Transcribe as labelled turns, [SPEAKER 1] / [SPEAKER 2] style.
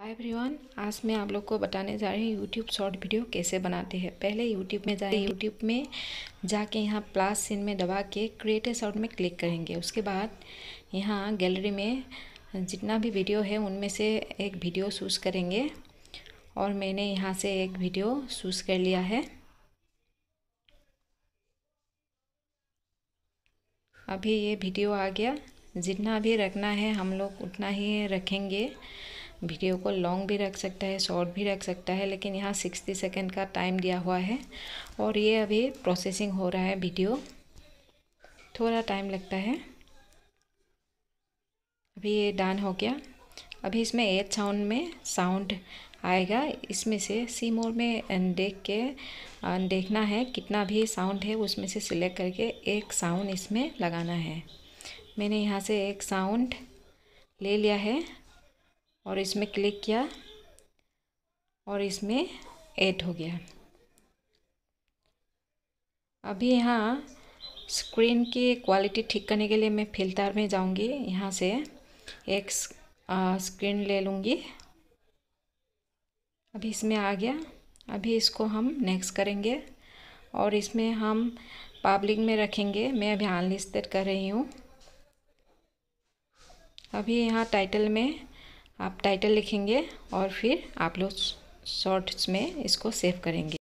[SPEAKER 1] hi everyone आज मैं आप लोग को बताने जा रही हूँ यूट्यूब शॉर्ट वीडियो कैसे बनाते हैं पहले यूट्यूब में जाए यूट्यूब में जाके यहाँ प्लस सीन में दबा के क्रिएट ए शॉर्ट में क्लिक करेंगे उसके बाद यहाँ गैलरी में जितना भी वीडियो है उनमें से एक वीडियो चूज़ करेंगे और मैंने यहाँ से एक वीडियो चूज़ कर लिया है अभी ये वीडियो आ गया जितना भी रखना है हम लोग उतना ही रखेंगे वीडियो को लॉन्ग भी रख सकता है शॉर्ट भी रख सकता है लेकिन यहाँ सिक्सटी सेकेंड का टाइम दिया हुआ है और ये अभी प्रोसेसिंग हो रहा है वीडियो थोड़ा टाइम लगता है अभी ये डन हो गया अभी इसमें एट साउंड में साउंड आएगा इसमें से सी मोड में देख के देखना है कितना भी साउंड है उसमें से सिलेक्ट करके एक साउंड इसमें लगाना है मैंने यहाँ से एक साउंड ले लिया है और इसमें क्लिक किया और इसमें ऐड हो गया अभी यहाँ स्क्रीन की क्वालिटी ठीक करने के लिए मैं फिल्टर में जाऊँगी यहाँ से एक स्क्रीन ले लूँगी अभी इसमें आ गया अभी इसको हम नेक्स्ट करेंगे और इसमें हम पब्लिक में रखेंगे मैं अभी अनलिस्टेड कर रही हूँ अभी यहाँ टाइटल में आप टाइटल लिखेंगे और फिर आप लोग शॉर्ट्स में इसको सेव करेंगे